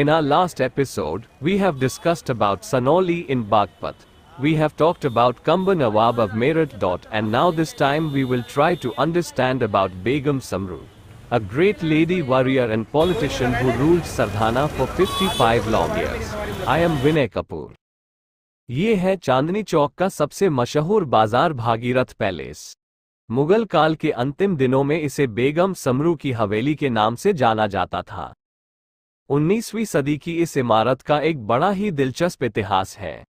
In our last episode, we have discussed about Sanoli in Bagpat. We have talked about Kamban Nawab of Meerut. And now this time we will try to understand about Begum Samru, a great lady warrior and politician who ruled Sardhana for 55 long years. I am Vinay Kapoor. ये है चांदनी चौक का सबसे मशहूर बाजार Bhagirath palace Mughal काल के अंतिम दिनों में इसे बेगम समरू की हवेली के नाम से जाना जाता था 19वीं सदी की इस इमारत का एक बड़ा ही दिलचस्प इतिहास है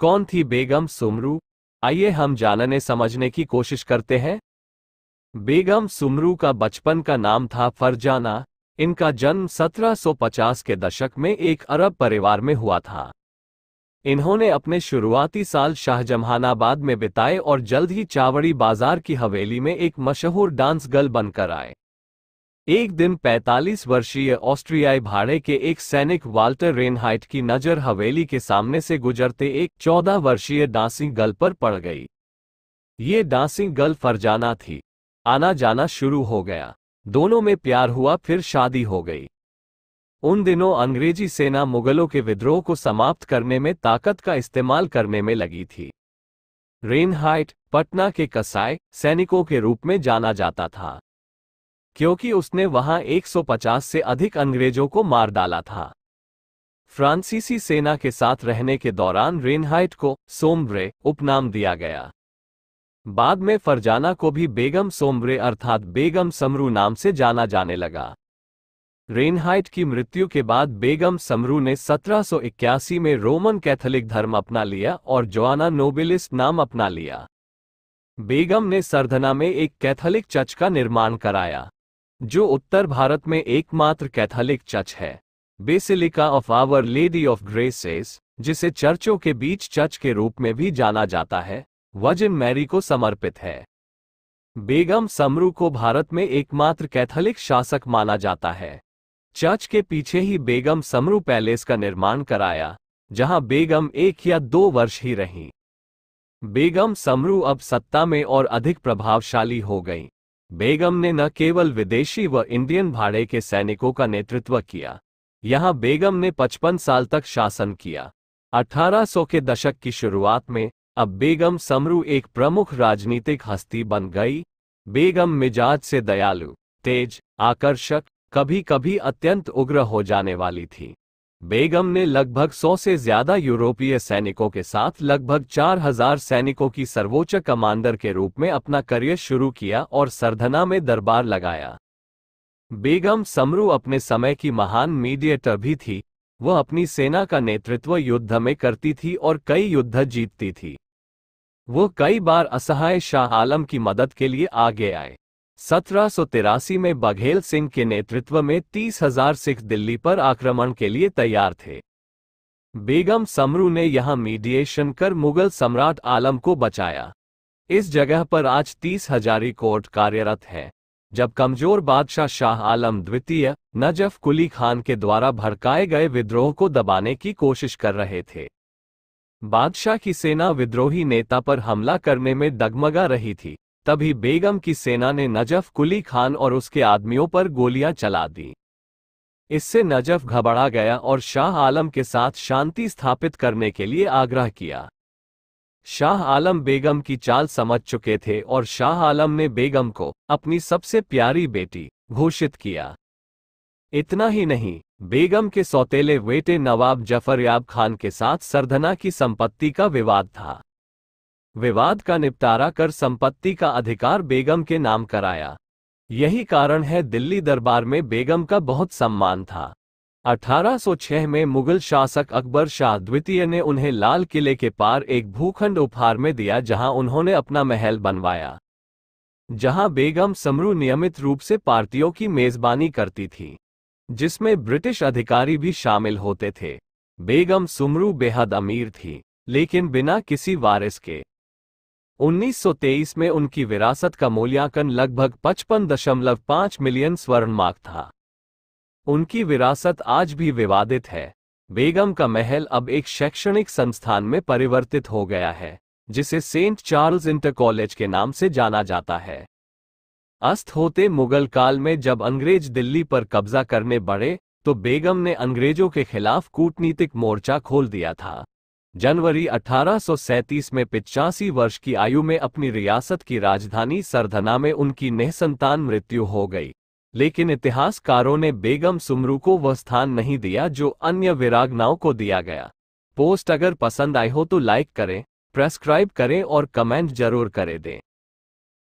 कौन थी बेगम सुमरू आइए हम जानने समझने की कोशिश करते हैं बेगम सुमरू का बचपन का नाम था फरजाना इनका जन्म 1750 के दशक में एक अरब परिवार में हुआ था इन्होंने अपने शुरुआती साल शाहजहानाबाद में बिताए और जल्द ही चावड़ी बाजार की हवेली में एक मशहूर डांस गर्ल बनकर आए एक दिन 45 वर्षीय ऑस्ट्रियाई भाड़े के एक सैनिक वाल्टर रेनहाइट की नज़र हवेली के सामने से गुजरते एक 14 वर्षीय डांसिंग गर्ल पर पड़ गई ये डांसिंग गर्ल फरजाना थी आना जाना शुरू हो गया दोनों में प्यार हुआ फिर शादी हो गई उन दिनों अंग्रेजी सेना मुगलों के विद्रोह को समाप्त करने में ताकत का इस्तेमाल करने में लगी थी रेनहाइट पटना के कसाय सैनिकों के रूप में जाना जाता था क्योंकि उसने वहां 150 से अधिक अंग्रेजों को मार डाला था फ्रांसीसी सेना के साथ रहने के दौरान रेनहाइट को सोमब्रे उपनाम दिया गया बाद में फरजाना को भी बेगम सोमब्रे अर्थात बेगम समरू नाम से जाना जाने लगा रेनहाइट की मृत्यु के बाद बेगम समरू ने 1781 में रोमन कैथोलिक धर्म अपना लिया और जोआना नोबेलिस्ट नाम अपना लिया बेगम ने सरधना में एक कैथोलिक चर्च का निर्माण कराया जो उत्तर भारत में एकमात्र कैथोलिक चर्च है basilica of our lady of graces जिसे चर्चों के बीच चर्च के रूप में भी जाना जाता है वजिन मैरी को समर्पित है बेगम समरू को भारत में एकमात्र कैथोलिक शासक माना जाता है चर्च के पीछे ही बेगम समरू पैलेस का निर्माण कराया जहां बेगम एक या दो वर्ष ही रहीं बेगम समरू अब सत्ता में और अधिक प्रभावशाली हो गईं बेगम ने न केवल विदेशी व इंडियन भाड़े के सैनिकों का नेतृत्व किया यहाँ बेगम ने 55 साल तक शासन किया 1800 के दशक की शुरुआत में अब बेगम समरू एक प्रमुख राजनीतिक हस्ती बन गई बेगम मिजाज से दयालु तेज आकर्षक कभी कभी अत्यंत उग्र हो जाने वाली थी बेगम ने लगभग 100 से ज्यादा यूरोपीय सैनिकों के साथ लगभग 4000 सैनिकों की सर्वोच्च कमांडर के रूप में अपना करियर शुरू किया और सरधना में दरबार लगाया बेगम समरू अपने समय की महान मीडिएटर भी थी वह अपनी सेना का नेतृत्व युद्ध में करती थी और कई युद्ध जीतती थी वो कई बार असहाय शाह आलम की मदद के लिए आगे आए सत्रह में बघेल सिंह के नेतृत्व में तीस हजार सिख दिल्ली पर आक्रमण के लिए तैयार थे बेगम समरू ने यहां मीडिएशन कर मुगल सम्राट आलम को बचाया इस जगह पर आज तीस हजारी कोर्ट कार्यरत है जब कमजोर बादशाह शाह आलम द्वितीय नजफ कुली खान के द्वारा भड़काए गए विद्रोह को दबाने की कोशिश कर रहे थे बादशाह की सेना विद्रोही नेता पर हमला करने में दगमगा रही थी तभी बेगम की सेना ने नजफ कुली खान और उसके आदमियों पर गोलियां चला दी इससे नजफ घबरा गया और शाह आलम के साथ शांति स्थापित करने के लिए आग्रह किया शाह आलम बेगम की चाल समझ चुके थे और शाह आलम ने बेगम को अपनी सबसे प्यारी बेटी घोषित किया इतना ही नहीं बेगम के सौतेले बेटे नवाब जफरयाब खान के साथ सरधना की संपत्ति का विवाद था विवाद का निपटारा कर संपत्ति का अधिकार बेगम के नाम कराया यही कारण है दिल्ली दरबार में बेगम का बहुत सम्मान था 1806 में मुगल शासक अकबर शाह द्वितीय ने उन्हें लाल किले के पार एक भूखंड उपहार में दिया जहां उन्होंने अपना महल बनवाया जहां बेगम समरू नियमित रूप से पार्टियों की मेजबानी करती थी जिसमें ब्रिटिश अधिकारी भी शामिल होते थे बेगम सुमरू बेहद अमीर थी लेकिन बिना किसी वारिस के 1923 में उनकी विरासत का मूल्यांकन लगभग 55.5 मिलियन स्वर्ण मार्क था उनकी विरासत आज भी विवादित है बेगम का महल अब एक शैक्षणिक संस्थान में परिवर्तित हो गया है जिसे सेंट चार्ल्स इंटर कॉलेज के नाम से जाना जाता है अस्त होते मुगल काल में जब अंग्रेज दिल्ली पर कब्जा करने बढ़े तो बेगम ने अंग्रेजों के खिलाफ कूटनीतिक मोर्चा खोल दिया था जनवरी 1837 में पिचासी वर्ष की आयु में अपनी रियासत की राजधानी सरधना में उनकी नेहसंतान मृत्यु हो गई लेकिन इतिहासकारों ने बेगम सुमरू को वह स्थान नहीं दिया जो अन्य विरागनाओं को दिया गया पोस्ट अगर पसंद आए हो तो लाइक करें प्रेस्क्राइब करें और कमेंट जरूर करें दें